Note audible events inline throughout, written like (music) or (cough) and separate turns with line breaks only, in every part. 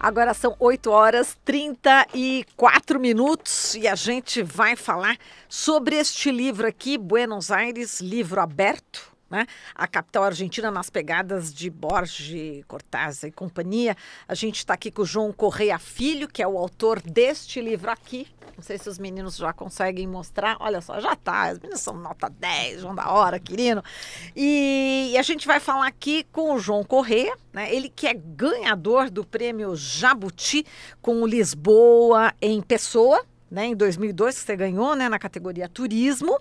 Agora são 8 horas 34 minutos e a gente vai falar sobre este livro aqui, Buenos Aires, livro aberto, né? A capital argentina nas pegadas de Borges, Cortázar e companhia. A gente está aqui com o João Correia Filho, que é o autor deste livro aqui. Não sei se os meninos já conseguem mostrar. Olha só, já está. Os meninos são nota 10, João da hora, querido. E, e a gente vai falar aqui com o João Correia, né? Ele que é ganhador do prêmio Jabuti com o Lisboa em Pessoa né, em 2002, que você ganhou né, na categoria Turismo.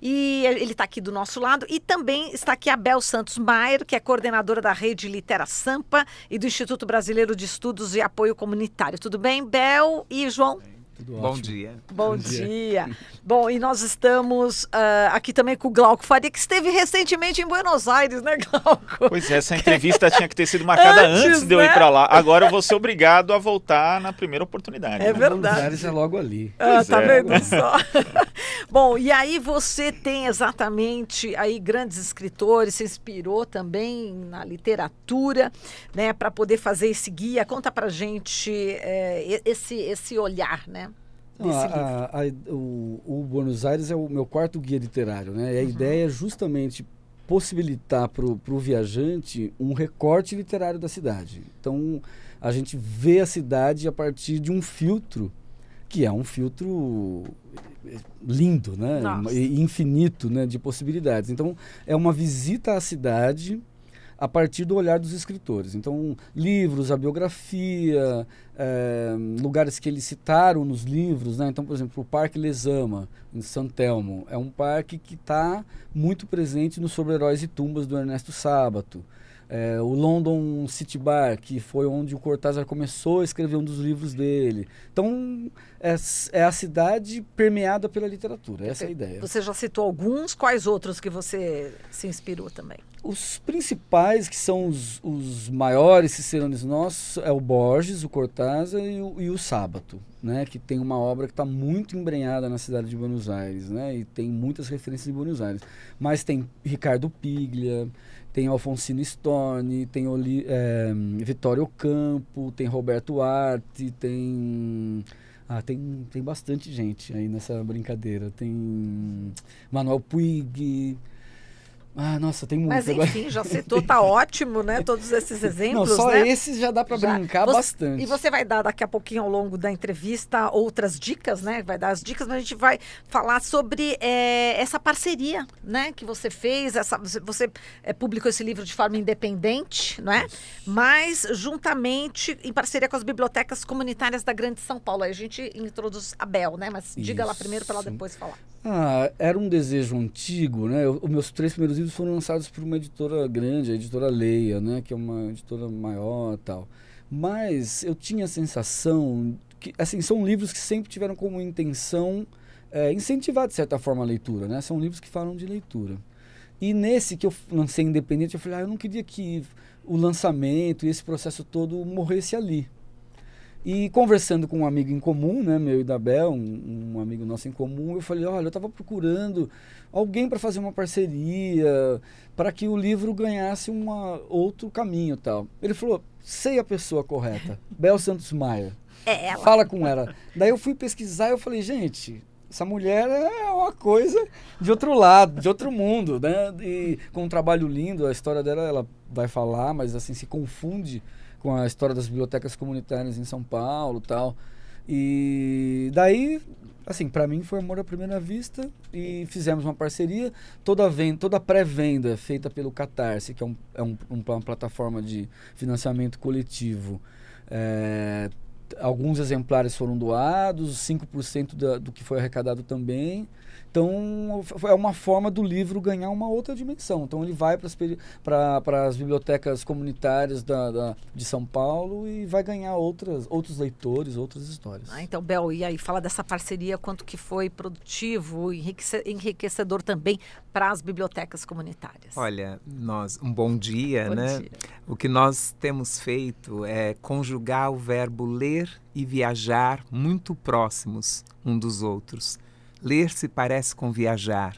E ele está aqui do nosso lado. E também está aqui a Bel Santos Maier, que é coordenadora da rede Litera Sampa e do Instituto Brasileiro de Estudos e Apoio Comunitário. Tudo bem, Bel e João? Bem. Tudo Bom
dia. Bom, Bom dia.
dia. Bom, e nós estamos uh, aqui também com o Glauco Faria, que esteve recentemente em Buenos Aires, né, Glauco?
Pois é, essa entrevista tinha que ter sido marcada antes, antes né? de eu ir né? para lá. Agora eu vou ser obrigado a voltar na primeira oportunidade. Né? É né? verdade. Buenos Aires é logo ali. Ah, pois tá é. vendo só?
(laughs) Bom, e aí você tem exatamente aí grandes escritores, se inspirou também na literatura, né, para poder fazer esse guia. Conta para gente é, esse esse olhar, né? Não, ah,
a, a, o, o, Buenos Aires é o meu quarto guia literário, né? E a uhum. ideia é justamente possibilitar para o viajante um recorte literário da cidade. Então, a gente vê a cidade a partir de um filtro, que é um filtro lindo, né? Nossa. infinito, né? De possibilidades. Então, é uma visita à cidade a partir do olhar dos escritores. Então, livros, a biografia, é, lugares que eles citaram nos livros. Né? Então, por exemplo, o Parque Lesama, em São Telmo, é um parque que está muito presente nos Sobre-Heróis e Tumbas do Ernesto Sábato. É, o London City Bar, que foi onde o Cortázar começou a escrever um dos livros dele. Então, é, é a cidade permeada pela literatura, essa é a ideia. Você
já citou alguns, quais outros que você se inspirou também?
Os principais, que são os, os maiores ciceranos nossos, é o Borges, o Cortázar e o, e o Sábato, né? que tem uma obra que está muito embrenhada na cidade de Buenos Aires, né? e tem muitas referências de Buenos Aires. Mas tem Ricardo Piglia, tem Alfonsino Storni, tem Oli, é, Vitório Campo, tem Roberto Arte, tem. Ah, tem, tem bastante gente aí nessa brincadeira. Tem Manuel Puig. Ah, nossa, tem muito. Mas enfim, já (laughs) citou, tá
ótimo, né? Todos esses exemplos. Não, só né? esses já dá para brincar você, bastante. E você vai dar daqui a pouquinho ao longo da entrevista outras dicas, né? Vai dar as dicas, mas a gente vai falar sobre é, essa parceria, né? Que você fez, essa, você é, publicou esse livro de forma independente, é? Mas juntamente em parceria com as bibliotecas comunitárias da Grande São Paulo. Aí a gente introduz a Bel, né? Mas diga lá primeiro para ela depois falar.
Ah, era um desejo antigo, né? os meus três primeiros livros foram lançados por uma editora grande, a editora Leia, né? Que é uma editora maior tal. Mas eu tinha a sensação que, assim, são livros que sempre tiveram como intenção é, incentivar, de certa forma, a leitura, né? São livros que falam de leitura. E nesse que eu lancei independente, eu falei, ah, eu não queria que o lançamento e esse processo todo morresse ali. E conversando com um amigo em comum, né, meu e da Bel, um, um amigo nosso em comum, eu falei: olha, eu estava procurando alguém para fazer uma parceria, para que o livro ganhasse um outro caminho tal. Ele falou: sei a pessoa correta, (laughs) Bel Santos Maia. É ela. Fala com ela. Daí eu fui pesquisar e eu falei: gente, essa mulher é uma coisa de outro lado, de outro mundo, né? E com um trabalho lindo, a história dela ela vai falar, mas assim se confunde com a história das bibliotecas comunitárias em São Paulo tal. E daí, assim, para mim foi amor à primeira vista e fizemos uma parceria. Toda venda, toda pré-venda feita pelo Catarse, que é, um, é um, uma plataforma de financiamento coletivo, é, alguns exemplares foram doados, 5% da, do que foi arrecadado também. Então, é uma forma do livro ganhar uma outra dimensão. Então, ele vai para as bibliotecas comunitárias da, da, de São Paulo e vai ganhar outras, outros leitores, outras histórias. Ah,
então, Bel, e aí, fala dessa parceria, quanto que foi produtivo, enriquecedor também para as bibliotecas comunitárias.
Olha, nós, um bom dia, bom né? Dia. O que nós temos feito é conjugar o verbo ler e viajar muito próximos um dos outros. Ler se parece com viajar.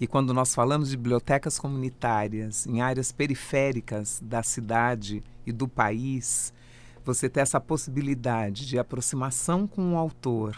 E quando nós falamos de bibliotecas comunitárias em áreas periféricas da cidade e do país, você tem essa possibilidade de aproximação com o autor,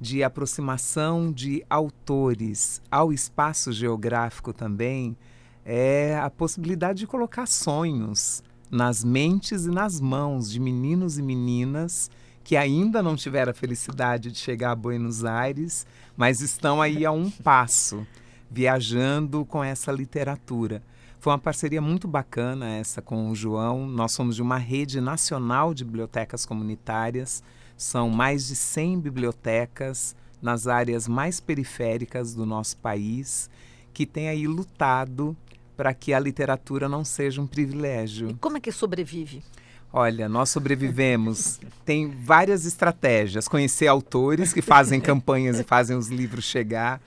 de aproximação de autores ao espaço geográfico também, é a possibilidade de colocar sonhos nas mentes e nas mãos de meninos e meninas que ainda não tiveram a felicidade de chegar a Buenos Aires, mas estão aí a um passo, viajando com essa literatura. Foi uma parceria muito bacana essa com o João. Nós somos de uma rede nacional de bibliotecas comunitárias. São mais de 100 bibliotecas nas áreas mais periféricas do nosso país que têm aí lutado para que a literatura não seja um privilégio. E
como é que sobrevive?
Olha, nós sobrevivemos. Tem várias estratégias. Conhecer autores que fazem campanhas e fazem os livros chegar.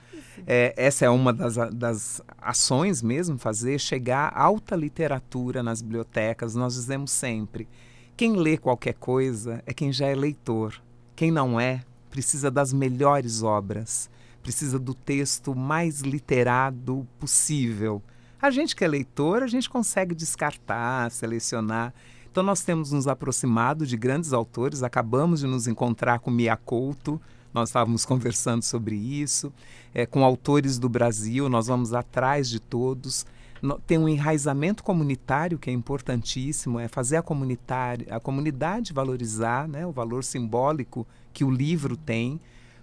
É, essa é uma das, das ações mesmo, fazer chegar alta literatura nas bibliotecas. Nós dizemos sempre: quem lê qualquer coisa é quem já é leitor. Quem não é, precisa das melhores obras, precisa do texto mais literado possível. A gente que é leitor, a gente consegue descartar, selecionar. Então nós temos nos aproximado de grandes autores, acabamos de nos encontrar com Mia Couto, nós estávamos conversando sobre isso, é, com autores do Brasil, nós vamos atrás de todos. Tem um enraizamento comunitário que é importantíssimo, é fazer a, comunitária, a comunidade valorizar né, o valor simbólico que o livro tem,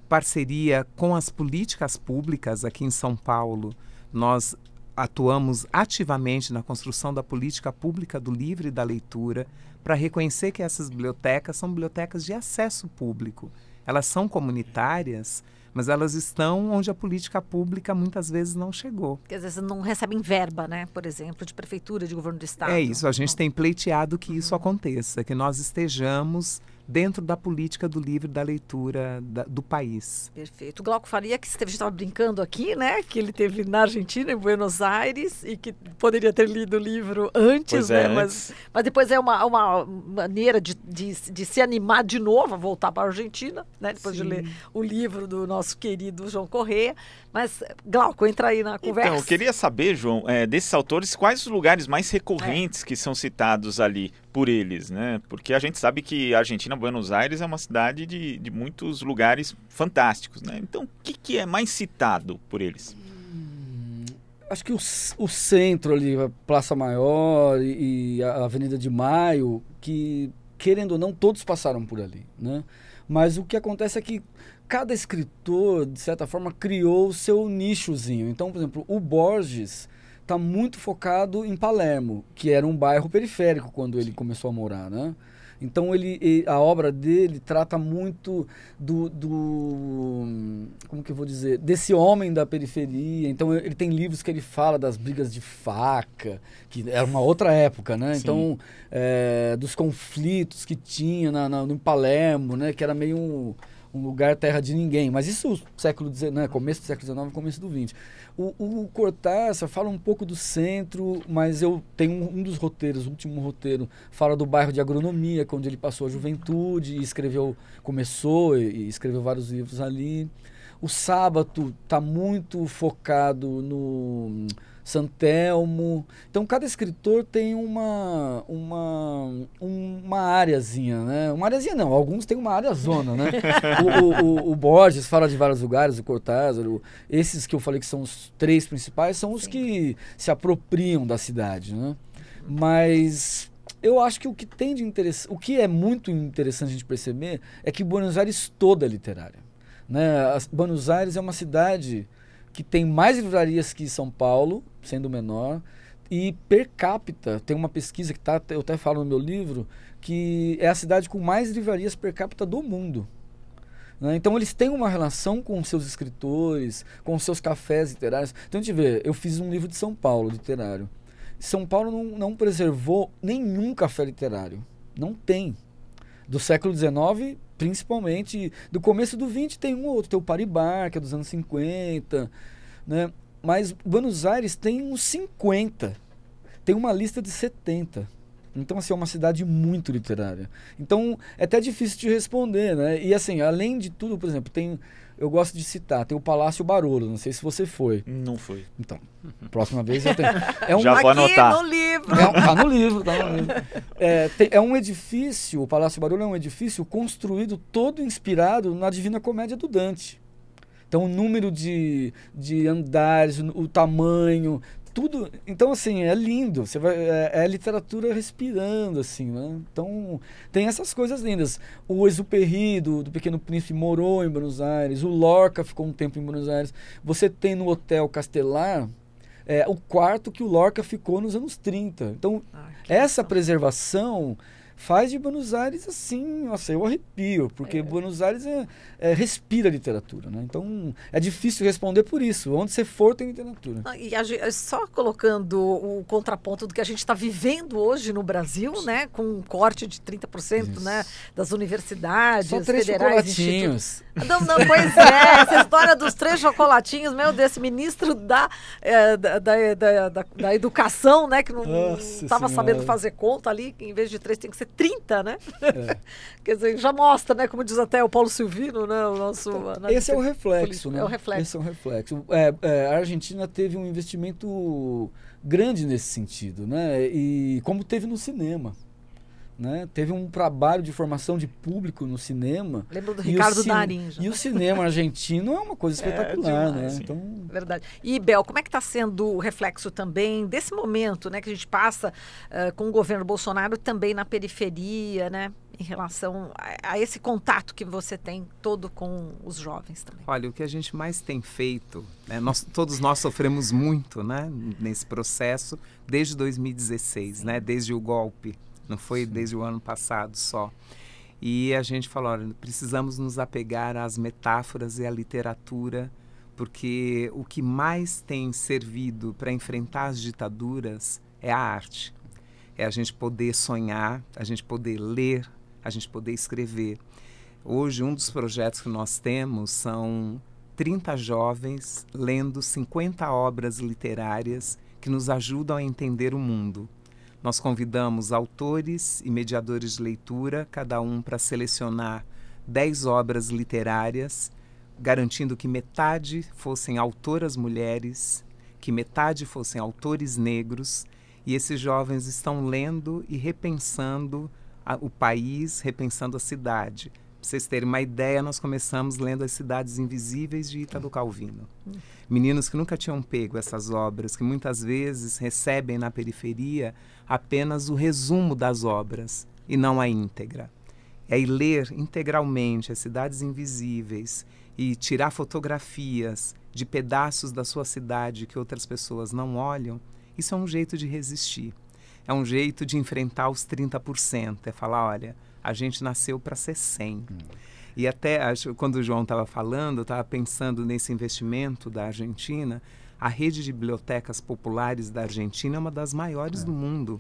parceria com as políticas públicas aqui em São Paulo. Nós atuamos ativamente na construção da política pública do livre e da leitura para reconhecer que essas bibliotecas são bibliotecas de acesso público. Elas são comunitárias, mas elas estão onde a política pública muitas vezes não chegou.
Porque às vezes não recebem verba, né? Por exemplo, de prefeitura, de governo do é estado. É isso,
a gente tem pleiteado que isso uhum. aconteça, que nós estejamos dentro da política do livro da leitura da, do país.
Perfeito. O Glauco Faria, que esteve, estava brincando aqui, né? Que ele teve na Argentina, em Buenos Aires, e que poderia ter lido o livro antes, né? É, mas, mas depois é uma, uma maneira de, de, de se animar de novo a voltar para a Argentina, né? Depois Sim. de ler o livro do nosso querido João Corrêa. Mas, Glauco, entra aí na então, conversa. Então, eu
queria saber, João, é, desses autores, quais os lugares mais recorrentes é. que são citados ali? por eles, né? Porque a gente sabe que a Argentina, Buenos Aires, é uma cidade de, de muitos lugares fantásticos, né? Então, o que, que é mais citado por eles? Hum, acho que o,
o, centro ali, a Praça Maior e, e, a Avenida de Maio, que querendo ou não, todos passaram por ali, né? Mas o que acontece é que cada escritor, de certa forma, criou o seu nichozinho. Então, por exemplo, o Borges, está muito focado em Palermo, que era um bairro periférico quando ele começou a morar, né? Então ele, a obra dele trata muito do, do, como que eu vou dizer, desse homem da periferia. Então ele tem livros que ele fala das brigas de faca, que era uma outra época, né? Sim. Então é, dos conflitos que tinha na, na, no Palermo, né? Que era meio um, um lugar terra de ninguém. Mas isso século XIX, né? começo do século XIX, começo do XX. O, o fala um pouco do centro, mas eu tenho um, um dos roteiros, o último roteiro, fala do bairro de agronomia, onde ele passou a juventude, escreveu, começou e escreveu vários livros ali. O sábado está muito focado no Santelmo. Então cada escritor tem uma uma uma áreazinha, né? Uma áreazinha não, alguns têm uma área zona, né? (laughs) o, o, o, Borges fala de vários lugares, o Cortázar, o, esses que eu falei que são os três principais são os Sim. que se apropriam da cidade, né? Mas eu acho que o que tem de interessante, o que é muito interessante a gente perceber é que Buenos Aires toda é literária, né? As, Buenos Aires é uma cidade que tem mais livrarias que São Paulo, sendo menor, e per capita, tem uma pesquisa que tá, eu até falo no meu livro, que é a cidade com mais livrarias per capita do mundo. Né? Então eles têm uma relação com seus escritores, com seus cafés literários. Então a gente vê, eu fiz um livro de São Paulo literário. São Paulo não, não preservou nenhum café literário. Não tem. Do século XIX principalmente do começo do 20 tem um ou outro, tem o Paribar, que é dos anos 50, né? Mas Buenos Aires tem uns 50, tem uma lista de 70. Então, assim, é uma cidade muito literária. Então, é até difícil de responder, né? E, assim, além de tudo, por exemplo, tem eu gosto de citar, tem o Palácio Barolo, não sei se você foi. Não foi. Então, próxima vez eu tenho. (laughs) É um, já vou anotar. Aqui no livro. É um, tá no livro, tá no livro. É, tem, é um edifício, o Palácio Barolo é um edifício construído todo inspirado na Divina Comédia do Dante. Então, o número de, de andares, o tamanho, tudo. Então, assim, é lindo. Você vai, é, é literatura respirando, assim, né? Então, tem essas coisas lindas. O Exuperri, do, do Pequeno Príncipe, morou em Buenos Aires. O Lorca ficou um tempo em Buenos Aires. Você tem no Hotel Castelar é, o quarto que o Lorca ficou nos anos 30. Então, ah, essa legal. preservação faz de Buenos Aires assim, nossa, eu arrepio, porque é. Buenos Aires é, é, respira literatura, né? Então é difícil responder por isso. Onde você for tem literatura. Ah,
e a, é só colocando o contraponto do que a gente está vivendo hoje no Brasil, isso. né? Com um corte de 30% isso. né? das universidades, só três federais, chocolatinhos. Não, não, pois é, essa história dos três chocolatinhos, meu desse ministro da, é, da, da, da, da, educação, né? Que não estava sabendo fazer conta ali, que em vez de três tem que ser ser 30, né? É. (laughs) Quer dizer, já mostra, né? Como diz até o Paulo Silvino, né? O nosso. Então,
esse é o reflexo, político. né? É o reflexo. Esse é o reflexo. É, é, a Argentina teve um investimento grande nesse sentido, né? E como teve no cinema. Né? Teve um trabalho de formação de público no cinema. Lembro do Ricardo Darim. E o cinema argentino é uma coisa é, espetacular, é, demais, né? Então...
Verdade. E, Bel, como é que está sendo o reflexo também desse momento né, que a gente passa uh, com o governo Bolsonaro também na periferia, né? Em relação a, a esse contato que você tem todo com os jovens
também. Olha, o que a gente mais tem feito, né, nós, todos nós sofremos muito né, nesse processo desde 2016, né, desde o golpe não foi desde o ano passado só. E a gente falou, olha, precisamos nos apegar às metáforas e à literatura, porque o que mais tem servido para enfrentar as ditaduras é a arte. É a gente poder sonhar, a gente poder ler, a gente poder escrever. Hoje, um dos projetos que nós temos são 30 jovens lendo 50 obras literárias que nos ajudam a entender o mundo. Nós convidamos autores e mediadores de leitura, cada um para selecionar 10 obras literárias, garantindo que metade fossem autoras mulheres, que metade fossem autores negros, e esses jovens estão lendo e repensando a, o país, repensando a cidade vocês terem uma ideia, nós começamos lendo As Cidades Invisíveis de Ítalo Calvino. Hum. Meninos que nunca tinham pego essas obras, que muitas vezes recebem na periferia apenas o resumo das obras e não a íntegra. É ler integralmente As Cidades Invisíveis e tirar fotografias de pedaços da sua cidade que outras pessoas não olham, isso é um jeito de resistir. É um jeito de enfrentar os 30%. É falar, olha, a gente nasceu para ser 100. Hum. E até quando o João estava falando, estava pensando nesse investimento da Argentina. A rede de bibliotecas populares da Argentina é uma das maiores é, do mundo.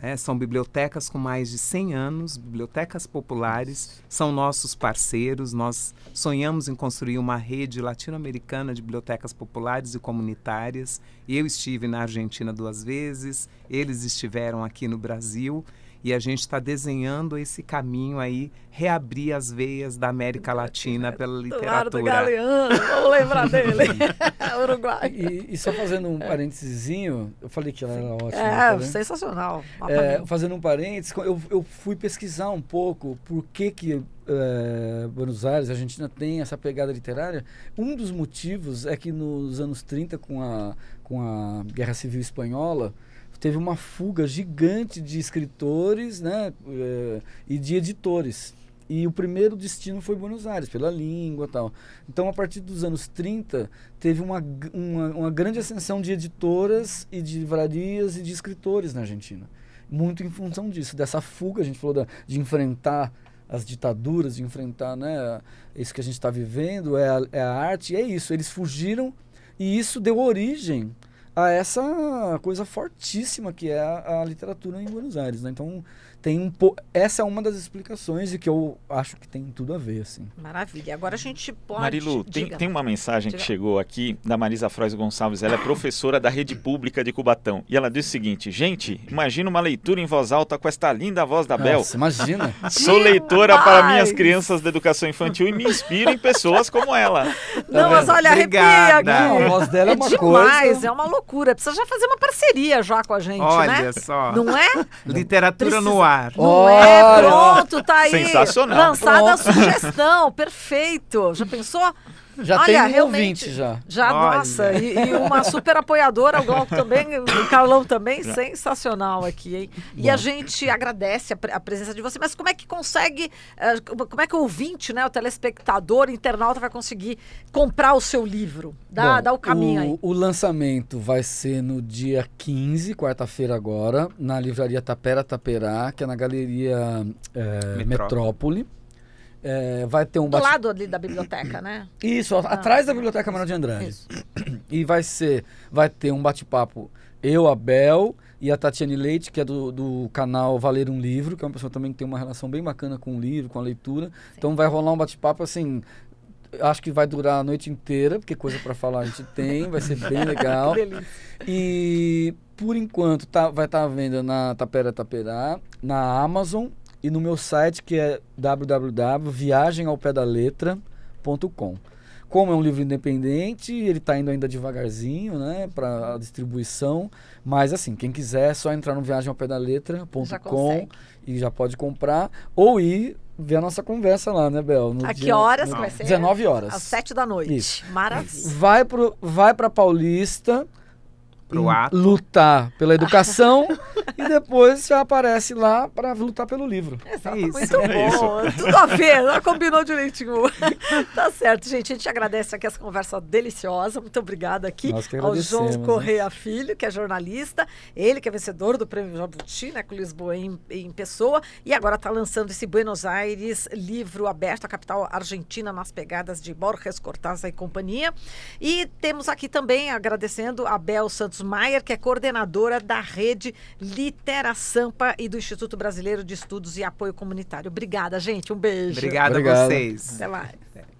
É, são bibliotecas com mais de 100 anos, bibliotecas populares, são nossos parceiros. Nós sonhamos em construir uma rede latino-americana de bibliotecas populares e comunitárias. Eu estive na Argentina duas vezes, eles estiveram aqui no Brasil e a gente está desenhando esse caminho aí, reabrir as veias da América Latina pela literatura. Eduardo Galeano, vamos lembrar dele. (laughs) (laughs) Uruguai. E, e, só fazendo um parênteses,
eu falei que ela era ótima. É, tá sensacional. É, fazendo um parênteses, eu, eu fui pesquisar um pouco por que que é, Buenos Aires, a Argentina tem essa pegada literária. Um dos motivos é que nos anos 30, com a, com a Guerra Civil Espanhola, teve uma fuga gigante de escritores né, eh, e de editores. E o primeiro destino foi Buenos Aires, pela língua e tal. Então, a partir dos anos 30, teve uma, uma, uma grande ascensão de editoras e de livrarias e de escritores na Argentina. Muito em função disso, dessa fuga, a gente falou da, de enfrentar as ditaduras, de enfrentar né, isso que a gente está vivendo, é a, é a arte, é isso. Eles fugiram e isso deu origem a essa coisa fortíssima que é a, a literatura em Buenos Aires. Né? Então, tem um po... essa é uma das explicações e que eu acho que tem tudo a ver assim.
Maravilha. Agora a gente pode Marilu, tem, tem, uma mensagem Diga. que chegou
aqui da Marisa Frois Gonçalves, ela é professora da Rede Pública de Cubatão, e ela diz o seguinte: "Gente, imagina uma leitura em voz alta com esta linda voz da Nossa, Bel. imagina. (laughs) Sou leitora para minhas crianças da educação infantil e me inspiro em pessoas como ela."
Tá Não, mas olha, arrepia aqui. Não, a voz dela é, é uma demais, coisa. é
uma loucura. Precisa já fazer uma parceria já com a gente, olha né? só. Não é?
Literatura Precisa... no ar ar. Não Ora! é? Pronto, tá aí. Sensacional. Lançada a sugestão,
perfeito. Já pensou? Já Olha, tem um ouvinte
já. Já, Olha. nossa, e, e, uma super
apoiadora, o Glauco (laughs) também, o Carlão também, sensacional aqui, hein? E a gente agradece a, a, presença de você, mas como é que consegue, eh, como é que o ouvinte, né, o telespectador, internauta vai conseguir comprar o seu livro? Dá, Bom, dá o caminho o, aí.
O lançamento vai ser no dia 15, quarta-feira agora, na livraria Tapera Taperá, que é na Galeria é, Metrópole. Metrópole é, vai ter um... Do bate... lado
ali da biblioteca, né? Isso,
ah, atrás da Biblioteca Amaral de Andrade. Isso. (clears throat) E vai ser... Vai ter um bate-papo eu, a Bel e a Tatiane Leite, que é do, do canal Valer um Livro, que é uma pessoa também que tem uma relação bem bacana com o livro, com a leitura. Sim. Então vai rolar um bate-papo assim, acho que vai durar a noite inteira, porque coisa para falar a gente (laughs) tem, vai ser bem legal. e por enquanto tá, vai estar tá à venda na Tapera Taperá, na Amazon e no meu site que é www.viagemaupedaletera.com. Como é um livro independente, ele está indo ainda devagarzinho, né, para a distribuição, mas assim, quem quiser é só entrar no viagemaupedaletera.com e já pode comprar ou ir ver a nossa conversa lá, né, Bel? No a que dia, horas no... vai ser? 19 horas. Às 7 da
noite. Isso. Maravilha.
Vai para vai para Paulista pro ato. Lutar pela (laughs) educação e depois você aparece lá para lutar pelo livro.
Exatamente.
É isso, Muito é bom. Isso.
Tudo a ver, ela combinou direitinho. (laughs) tá certo, gente. A gente agradece aqui essa conversa deliciosa. Muito obrigada aqui ao João Correia né? Filho, que é jornalista. Ele que é vencedor do Prêmio Jabuti, né, com Lisboa em, em pessoa. E agora está lançando esse Buenos Aires livro aberto, a capital argentina nas pegadas de Borges, Cortázar e companhia. E temos aqui também, agradecendo a Bel Santos Santos Maier, que é coordenadora da rede Litera Sampa e do Instituto Brasileiro de Estudos e Apoio Comunitário. Obrigada, gente. Um beijo. Obrigado, a vocês. Até mais.
É.